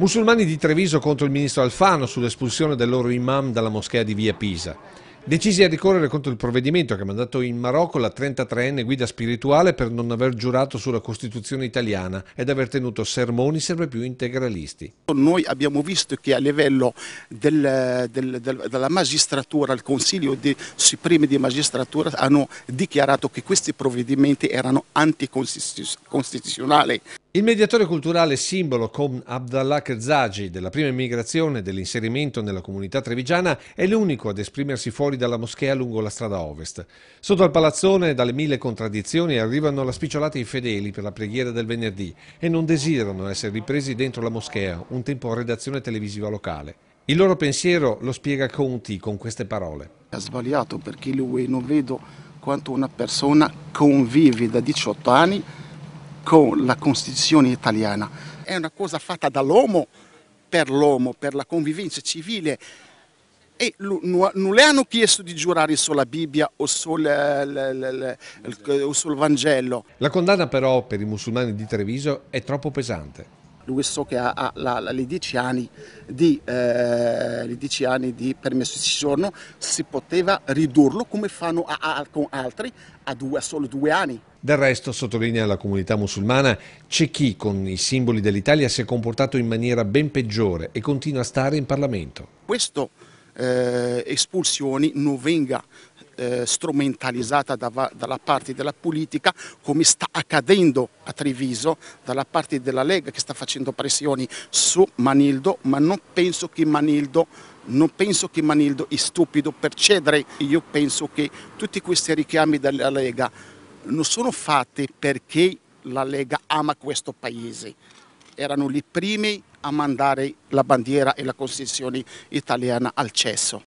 Musulmani di Treviso contro il ministro Alfano sull'espulsione del loro imam dalla moschea di via Pisa. Decisi a ricorrere contro il provvedimento che ha mandato in Marocco la 33enne guida spirituale per non aver giurato sulla Costituzione italiana ed aver tenuto sermoni sempre più integralisti. Noi abbiamo visto che a livello del, del, del, della magistratura, il Consiglio di, Supremo di Magistratura hanno dichiarato che questi provvedimenti erano anticostituzionali. Il mediatore culturale simbolo con Abdallah Kerzagi della prima immigrazione e dell'inserimento nella comunità trevigiana è l'unico ad esprimersi fuori dalla moschea lungo la strada ovest. Sotto al palazzone dalle mille contraddizioni arrivano la spicciolata i fedeli per la preghiera del venerdì e non desiderano essere ripresi dentro la moschea, un tempo redazione televisiva locale. Il loro pensiero lo spiega Conti con queste parole. Ha sbagliato perché lui non vedo quanto una persona convive da 18 anni con la Costituzione italiana. È una cosa fatta dall'uomo per l'uomo, per la convivenza civile. E non le hanno chiesto di giurare sulla Bibbia o sul, eh, o sul Vangelo. La condanna però per i musulmani di Treviso è troppo pesante lui so che ha, ha la, la, le 10 anni, eh, anni, di permesso di soggiorno, si poteva ridurlo come fanno a, a, con altri a, due, a solo due anni. Del resto, sottolinea la comunità musulmana, c'è chi con i simboli dell'Italia si è comportato in maniera ben peggiore e continua a stare in Parlamento. Questo eh, espulsioni non venga eh, strumentalizzata da, dalla parte della politica come sta accadendo a Treviso dalla parte della Lega che sta facendo pressioni su Manildo ma non penso che Manildo non penso che Manildo è stupido per cedere, io penso che tutti questi richiami della Lega non sono fatti perché la Lega ama questo paese, erano i primi a mandare la bandiera e la concessione italiana al cesso.